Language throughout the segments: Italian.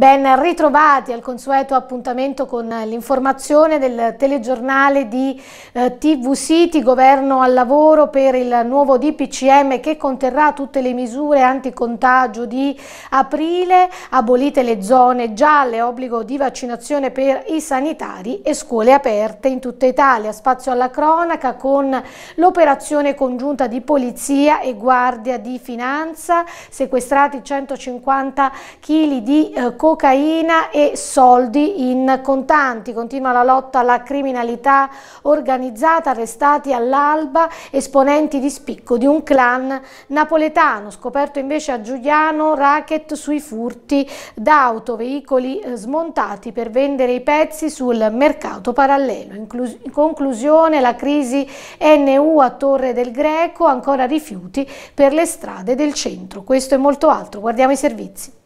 Ben ritrovati al consueto appuntamento con l'informazione del telegiornale di eh, TV City, governo al lavoro per il nuovo DPCM che conterrà tutte le misure anticontagio di aprile, abolite le zone gialle, obbligo di vaccinazione per i sanitari e scuole aperte in tutta Italia. Spazio alla cronaca con l'operazione congiunta di polizia e guardia di finanza, sequestrati 150 kg di eh, cocaina e soldi in contanti. Continua la lotta alla criminalità organizzata, arrestati all'alba esponenti di spicco di un clan napoletano. Scoperto invece a Giuliano racket sui furti d'auto, veicoli eh, smontati per vendere i pezzi sul mercato parallelo. In conclusione la crisi NU a Torre del Greco, ancora rifiuti per le strade del centro. Questo e molto altro. Guardiamo i servizi.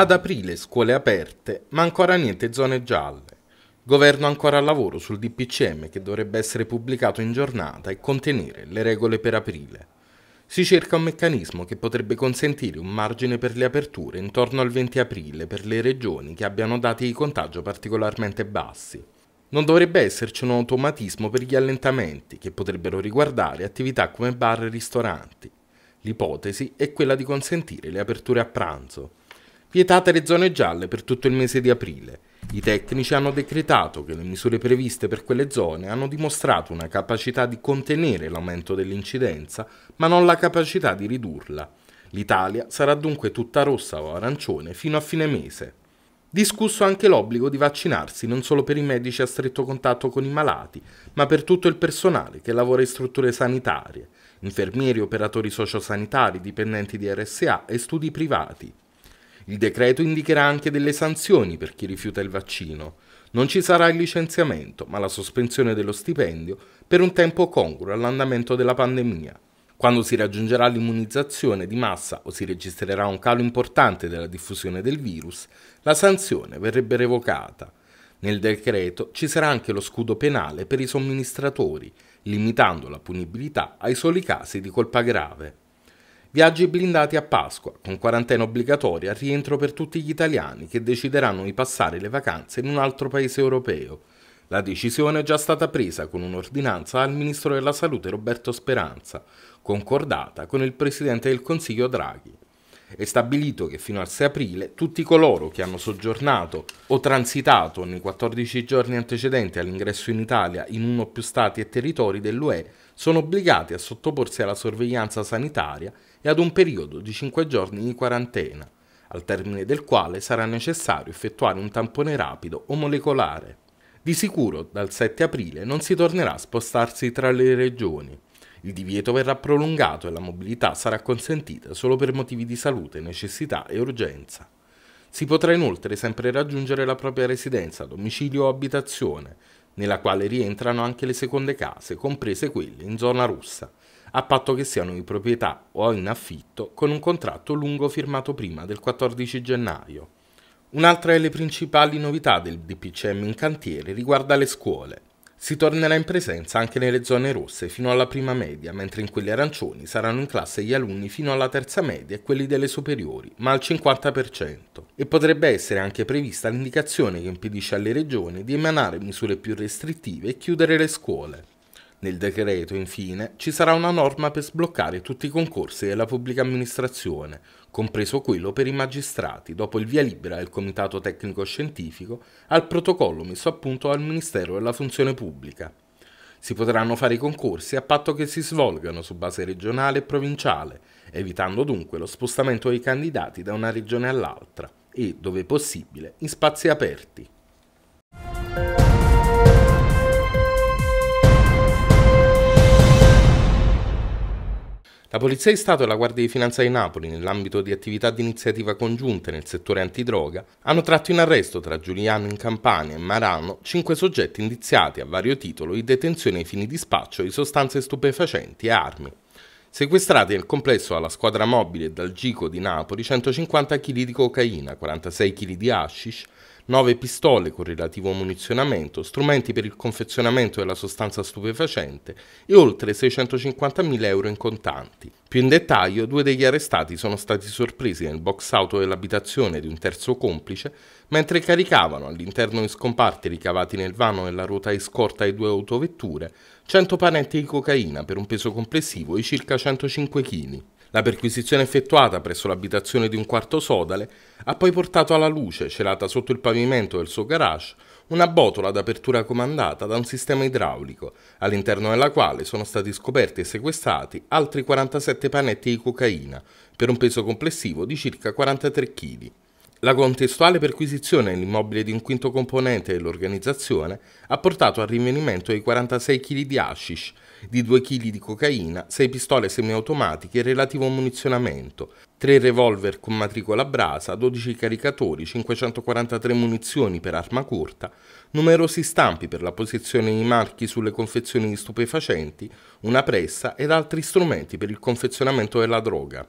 Ad aprile scuole aperte, ma ancora niente zone gialle. Governo ancora al lavoro sul DPCM che dovrebbe essere pubblicato in giornata e contenere le regole per aprile. Si cerca un meccanismo che potrebbe consentire un margine per le aperture intorno al 20 aprile per le regioni che abbiano dati di contagio particolarmente bassi. Non dovrebbe esserci un automatismo per gli allentamenti, che potrebbero riguardare attività come bar e ristoranti. L'ipotesi è quella di consentire le aperture a pranzo, Vietate le zone gialle per tutto il mese di aprile. I tecnici hanno decretato che le misure previste per quelle zone hanno dimostrato una capacità di contenere l'aumento dell'incidenza, ma non la capacità di ridurla. L'Italia sarà dunque tutta rossa o arancione fino a fine mese. Discusso anche l'obbligo di vaccinarsi non solo per i medici a stretto contatto con i malati, ma per tutto il personale che lavora in strutture sanitarie, infermieri, operatori sociosanitari, dipendenti di RSA e studi privati. Il decreto indicherà anche delle sanzioni per chi rifiuta il vaccino. Non ci sarà il licenziamento, ma la sospensione dello stipendio per un tempo congruo all'andamento della pandemia. Quando si raggiungerà l'immunizzazione di massa o si registrerà un calo importante della diffusione del virus, la sanzione verrebbe revocata. Nel decreto ci sarà anche lo scudo penale per i somministratori, limitando la punibilità ai soli casi di colpa grave. Viaggi blindati a Pasqua, con quarantena obbligatoria, rientro per tutti gli italiani che decideranno di passare le vacanze in un altro paese europeo. La decisione è già stata presa con un'ordinanza al Ministro della Salute Roberto Speranza, concordata con il Presidente del Consiglio Draghi. È stabilito che fino al 6 aprile tutti coloro che hanno soggiornato o transitato nei 14 giorni antecedenti all'ingresso in Italia in uno o più stati e territori dell'UE sono obbligati a sottoporsi alla sorveglianza sanitaria e ad un periodo di 5 giorni di quarantena, al termine del quale sarà necessario effettuare un tampone rapido o molecolare. Di sicuro dal 7 aprile non si tornerà a spostarsi tra le regioni. Il divieto verrà prolungato e la mobilità sarà consentita solo per motivi di salute, necessità e urgenza. Si potrà inoltre sempre raggiungere la propria residenza, domicilio o abitazione, nella quale rientrano anche le seconde case, comprese quelle in zona russa a patto che siano di proprietà o in affitto con un contratto lungo firmato prima del 14 gennaio. Un'altra delle principali novità del DPCM in cantiere riguarda le scuole. Si tornerà in presenza anche nelle zone rosse fino alla prima media, mentre in quelle arancioni saranno in classe gli alunni fino alla terza media e quelli delle superiori, ma al 50%. E potrebbe essere anche prevista l'indicazione che impedisce alle regioni di emanare misure più restrittive e chiudere le scuole. Nel decreto, infine, ci sarà una norma per sbloccare tutti i concorsi della pubblica amministrazione, compreso quello per i magistrati, dopo il via libera del Comitato Tecnico Scientifico al protocollo messo a punto dal Ministero della Funzione Pubblica. Si potranno fare i concorsi a patto che si svolgano su base regionale e provinciale, evitando dunque lo spostamento dei candidati da una regione all'altra e, dove possibile, in spazi aperti. La Polizia di Stato e la Guardia di Finanza di Napoli, nell'ambito di attività di iniziativa congiunte nel settore antidroga, hanno tratto in arresto tra Giuliano in Campania e Marano cinque soggetti indiziati a vario titolo di detenzione ai fini di spaccio di sostanze stupefacenti e armi. Sequestrati nel complesso alla squadra mobile e dal Gico di Napoli 150 kg di cocaina, 46 kg di hashish, 9 pistole con relativo munizionamento, strumenti per il confezionamento della sostanza stupefacente e oltre 650.000 euro in contanti. Più in dettaglio, due degli arrestati sono stati sorpresi nel box auto dell'abitazione di un terzo complice mentre caricavano all'interno di scomparti ricavati nel vano della ruota di scorta di due autovetture 100 panetti di cocaina per un peso complessivo di circa 105 kg. La perquisizione effettuata presso l'abitazione di un quarto sodale ha poi portato alla luce, celata sotto il pavimento del suo garage, una botola d'apertura comandata da un sistema idraulico, all'interno della quale sono stati scoperti e sequestrati altri 47 panetti di cocaina, per un peso complessivo di circa 43 kg. La contestuale perquisizione nell'immobile di un quinto componente dell'organizzazione ha portato al rinvenimento di 46 kg di hashish, di 2 kg di cocaina, 6 pistole semiautomatiche e relativo munizionamento, 3 revolver con matricola brasa, 12 caricatori, 543 munizioni per arma corta, numerosi stampi per la posizione di marchi sulle confezioni di stupefacenti, una pressa ed altri strumenti per il confezionamento della droga.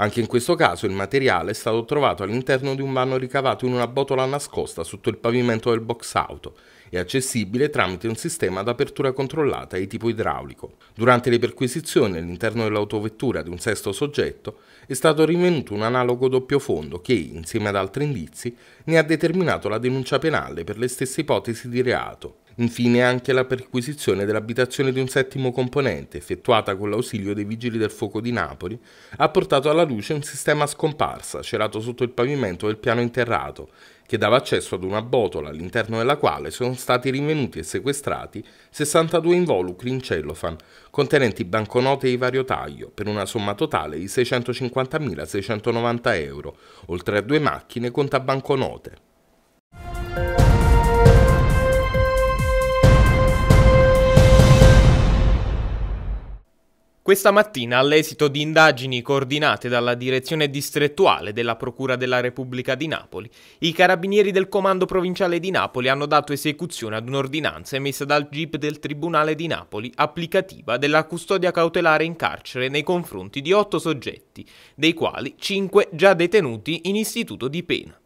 Anche in questo caso il materiale è stato trovato all'interno di un vano ricavato in una botola nascosta sotto il pavimento del box auto e accessibile tramite un sistema ad apertura controllata di tipo idraulico. Durante le perquisizioni all'interno dell'autovettura di un sesto soggetto è stato rinvenuto un analogo doppio fondo che, insieme ad altri indizi, ne ha determinato la denuncia penale per le stesse ipotesi di reato. Infine anche la perquisizione dell'abitazione di un settimo componente, effettuata con l'ausilio dei vigili del fuoco di Napoli, ha portato alla luce un sistema scomparsa, celato sotto il pavimento del piano interrato, che dava accesso ad una botola all'interno della quale sono stati rinvenuti e sequestrati 62 involucri in cellofan, contenenti banconote di vario taglio, per una somma totale di 650.690 euro, oltre a due macchine conta banconote. Questa mattina, all'esito di indagini coordinate dalla direzione distrettuale della Procura della Repubblica di Napoli, i carabinieri del Comando Provinciale di Napoli hanno dato esecuzione ad un'ordinanza emessa dal GIP del Tribunale di Napoli applicativa della custodia cautelare in carcere nei confronti di otto soggetti, dei quali cinque già detenuti in istituto di pena.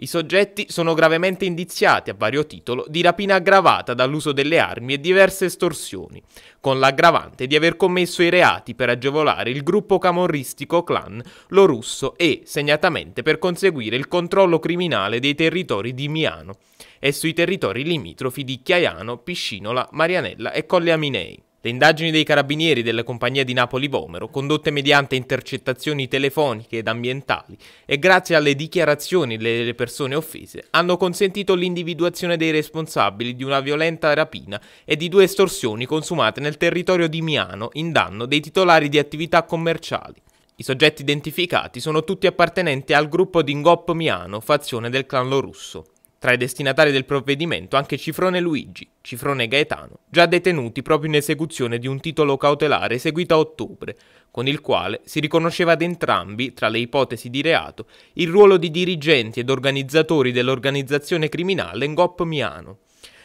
I soggetti sono gravemente indiziati a vario titolo di rapina aggravata dall'uso delle armi e diverse estorsioni, con l'aggravante di aver commesso i reati per agevolare il gruppo camorristico clan Lo Russo e, segnatamente, per conseguire il controllo criminale dei territori di Miano e sui territori limitrofi di Chiaiano, Piscinola, Marianella e Colle Aminei. Le indagini dei carabinieri della compagnia di Napoli Vomero, condotte mediante intercettazioni telefoniche ed ambientali e grazie alle dichiarazioni delle persone offese, hanno consentito l'individuazione dei responsabili di una violenta rapina e di due estorsioni consumate nel territorio di Miano in danno dei titolari di attività commerciali. I soggetti identificati sono tutti appartenenti al gruppo di Ngop Miano, fazione del clan Lo Russo. Tra i destinatari del provvedimento anche Cifrone Luigi, Cifrone Gaetano, già detenuti proprio in esecuzione di un titolo cautelare eseguito a ottobre, con il quale si riconosceva ad entrambi, tra le ipotesi di reato, il ruolo di dirigenti ed organizzatori dell'organizzazione criminale Ngop Miano,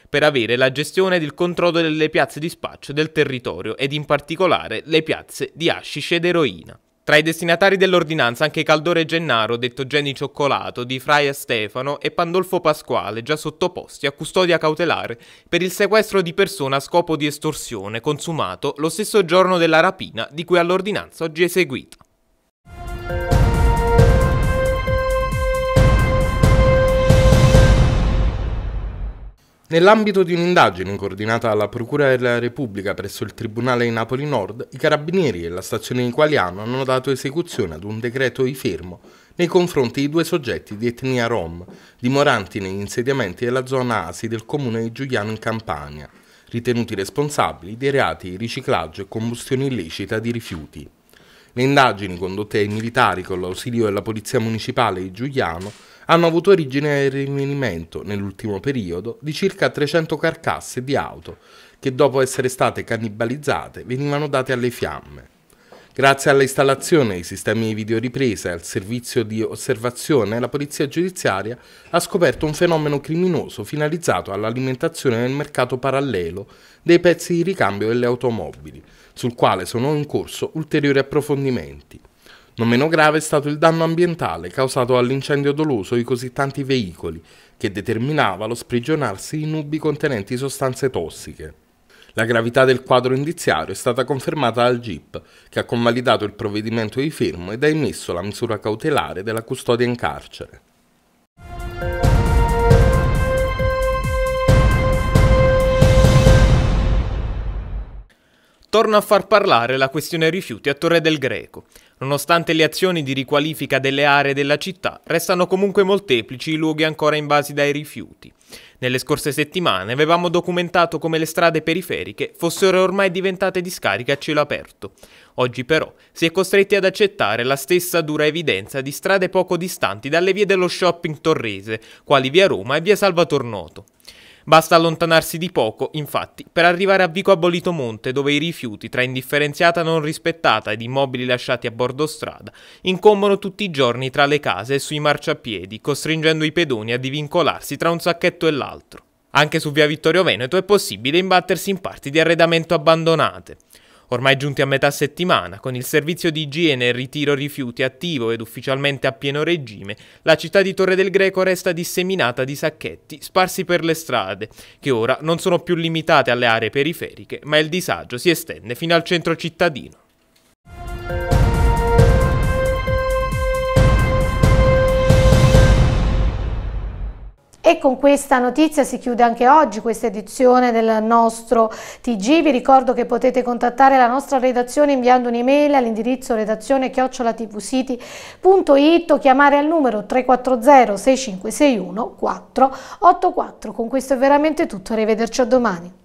per avere la gestione ed il controllo delle piazze di spaccio del territorio ed in particolare le piazze di hashish ed eroina. Tra i destinatari dell'ordinanza anche Caldore Gennaro, detto Geni Cioccolato, di Fraia Stefano e Pandolfo Pasquale, già sottoposti a custodia cautelare per il sequestro di persona a scopo di estorsione consumato lo stesso giorno della rapina di cui all'ordinanza oggi eseguita. Nell'ambito di un'indagine coordinata dalla Procura della Repubblica presso il Tribunale di Napoli Nord, i carabinieri e la stazione di Qualiano hanno dato esecuzione ad un decreto di fermo nei confronti di due soggetti di etnia rom, dimoranti negli insediamenti della zona ASI del comune di Giuliano in Campania, ritenuti responsabili dei reati di riciclaggio e combustione illecita di rifiuti. Le indagini condotte ai militari con l'ausilio della Polizia Municipale di Giuliano hanno avuto origine il rinvenimento, nell'ultimo periodo, di circa 300 carcasse di auto che dopo essere state cannibalizzate venivano date alle fiamme. Grazie all'installazione dei sistemi di videoripresa e al servizio di osservazione, la polizia giudiziaria ha scoperto un fenomeno criminoso finalizzato all'alimentazione nel mercato parallelo dei pezzi di ricambio delle automobili, sul quale sono in corso ulteriori approfondimenti. Non meno grave è stato il danno ambientale causato all'incendio doloso di così tanti veicoli, che determinava lo sprigionarsi di nubi contenenti sostanze tossiche. La gravità del quadro indiziario è stata confermata dal GIP, che ha convalidato il provvedimento di fermo ed ha emesso la misura cautelare della custodia in carcere. torna a far parlare la questione rifiuti a Torre del Greco. Nonostante le azioni di riqualifica delle aree della città, restano comunque molteplici i luoghi ancora invasi dai rifiuti. Nelle scorse settimane avevamo documentato come le strade periferiche fossero ormai diventate discariche a cielo aperto. Oggi però si è costretti ad accettare la stessa dura evidenza di strade poco distanti dalle vie dello shopping torrese, quali via Roma e via Salvator Noto. Basta allontanarsi di poco, infatti, per arrivare a Vico Abolito Monte, dove i rifiuti, tra indifferenziata non rispettata ed immobili lasciati a bordo strada, incombono tutti i giorni tra le case e sui marciapiedi, costringendo i pedoni a divincolarsi tra un sacchetto e l'altro. Anche su via Vittorio Veneto è possibile imbattersi in parti di arredamento abbandonate. Ormai giunti a metà settimana, con il servizio di igiene e ritiro rifiuti attivo ed ufficialmente a pieno regime, la città di Torre del Greco resta disseminata di sacchetti sparsi per le strade, che ora non sono più limitate alle aree periferiche, ma il disagio si estende fino al centro cittadino. E con questa notizia si chiude anche oggi questa edizione del nostro TG. Vi ricordo che potete contattare la nostra redazione inviando un'email all'indirizzo redazione chiocciolatvsiti.it o chiamare al numero 340 6561 484. Con questo è veramente tutto, arrivederci a domani.